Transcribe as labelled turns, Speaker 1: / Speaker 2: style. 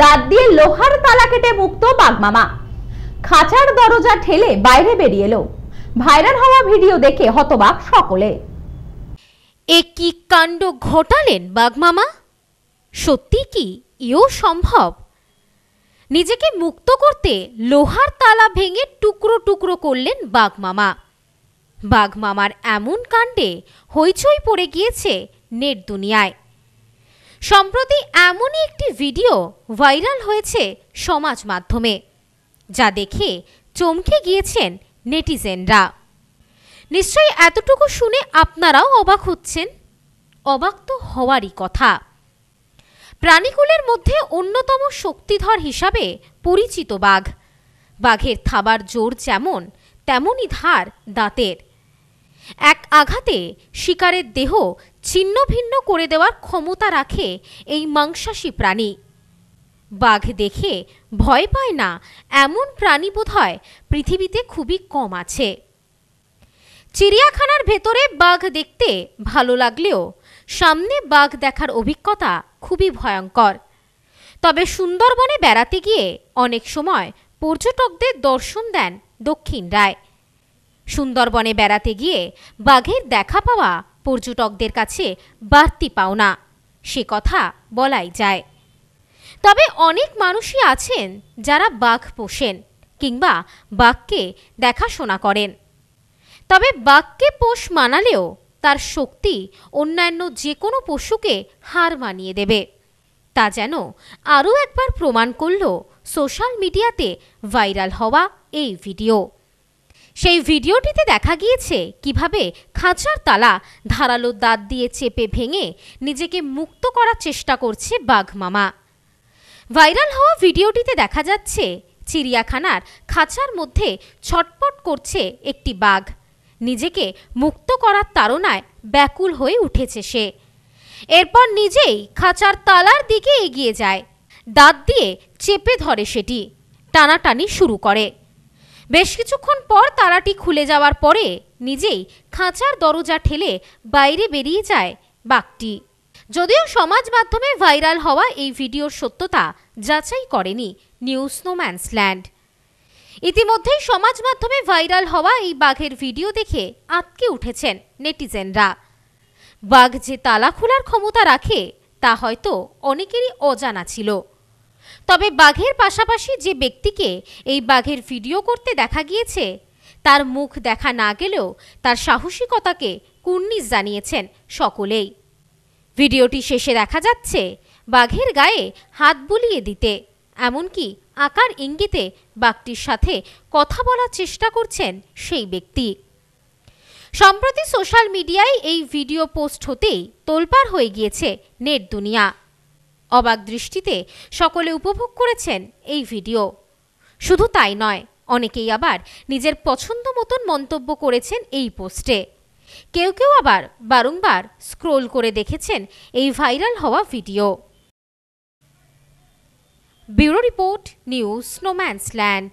Speaker 1: দাঁত দিয়ে লোহার তালা কেটে মুক্ত বাগমামা খাঁচার দরজা ঠেলে বাইরে বেরিয়ে এলো ভাইরাল হওয়া ভিডিও দেখে হতবাক সকলে এ কি কাণ্ড ঘটালেন বাগমামা সত্যি কি ইও সম্ভব নিজেকে মুক্ত করতে লোহার তালা ভেঙে টুকরো টুকরো করলেন বাগমামা বাঘমামার এমন কাণ্ডে হইচই পড়ে গিয়েছে নেট দুনিয়ায় সম্প্রতি এমনই একটি ভিডিও ভাইরাল হয়েছে সমাজ মাধ্যমে যা দেখে চমকে গিয়েছেন নেটিজেনরা নিশ্চয়ই এতটুকু শুনে আপনারাও অবাক হচ্ছেন অবাক তো হওয়ারই কথা প্রাণীকুলের মধ্যে অন্যতম শক্তিধর হিসাবে পরিচিত বাঘ বাঘের থাবার জোর যেমন তেমনই ধার দাঁতের এক আঘাতে শিকারের দেহ ছিন্ন ভিন্ন করে দেওয়ার ক্ষমতা রাখে এই মাংসাশী প্রাণী বাঘ দেখে ভয় পায় না এমন প্রাণী বোধহয় পৃথিবীতে খুবই কম আছে চিড়িয়াখানার ভেতরে বাঘ দেখতে ভালো লাগলেও সামনে বাঘ দেখার অভিজ্ঞতা খুবই ভয়ঙ্কর তবে সুন্দরবনে বেড়াতে গিয়ে অনেক সময় পর্যটকদের দর্শন দেন দক্ষিণ রায় সুন্দরবনে বেড়াতে গিয়ে বাঘের দেখা পাওয়া পর্যটকদের কাছে বাড়তি পাওনা সে কথা বলাই যায় তবে অনেক মানুষই আছেন যারা বাঘ পোষেন কিংবা বাঘকে দেখাশোনা করেন তবে বাঘকে পোষ মানালেও তার শক্তি অন্যান্য যে কোনো পশুকে হার মানিয়ে দেবে তা যেন আরও একবার প্রমাণ করল সোশ্যাল মিডিয়াতে ভাইরাল হওয়া এই ভিডিও সেই ভিডিওটিতে দেখা গিয়েছে কিভাবে খাঁচার তালা ধারালো দাঁত দিয়ে চেপে ভেঙে নিজেকে মুক্ত করার চেষ্টা করছে বাঘ মামা ভাইরাল হওয়া ভিডিওটিতে দেখা যাচ্ছে চিড়িয়াখানার খাঁচার মধ্যে ছটপট করছে একটি বাঘ নিজেকে মুক্ত করার তাড়নায় ব্যাকুল হয়ে উঠেছে সে এরপর নিজেই খাঁচার তালার দিকে এগিয়ে যায় দাঁত দিয়ে চেপে ধরে সেটি টানাটানি শুরু করে বেশ কিছুক্ষণ পর তালাটি খুলে যাওয়ার পরে নিজেই খাঁচার দরজা ঠেলে বাইরে বেরিয়ে যায় বাঘটি যদিও সমাজ মাধ্যমে ভাইরাল হওয়া এই ভিডিওর সত্যতা যাচাই করেনি নিউ স্নোম্যান্সল্যান্ড ইতিমধ্যেই সমাজ মাধ্যমে ভাইরাল হওয়া এই বাঘের ভিডিও দেখে আটকে উঠেছেন নেটিজেনরা বাঘ যে তালা খোলার ক্ষমতা রাখে তা হয়তো অনেকেরই অজানা ছিল তবে বাঘের পাশাপাশি যে ব্যক্তিকে এই বাঘের ভিডিও করতে দেখা গিয়েছে তার মুখ দেখা না গেলেও তার সাহসিকতাকে কুর্নিস জানিয়েছেন সকলেই ভিডিওটি শেষে দেখা যাচ্ছে বাঘের গায়ে হাত বুলিয়ে দিতে এমনকি আকার ইঙ্গিতে বাঘটির সাথে কথা বলার চেষ্টা করছেন সেই ব্যক্তি সম্প্রতি সোশ্যাল মিডিয়ায় এই ভিডিও পোস্ট হতেই তোলপাড় হয়ে গিয়েছে নেট দুনিয়া অবাক দৃষ্টিতে সকলে উপভোগ করেছেন এই ভিডিও শুধু তাই নয় অনেকেই আবার নিজের পছন্দ মতন মন্তব্য করেছেন এই পোস্টে কেউ কেউ আবার বারংবার স্ক্রোল করে দেখেছেন এই ভাইরাল হওয়া video
Speaker 2: bureau report news snowman's land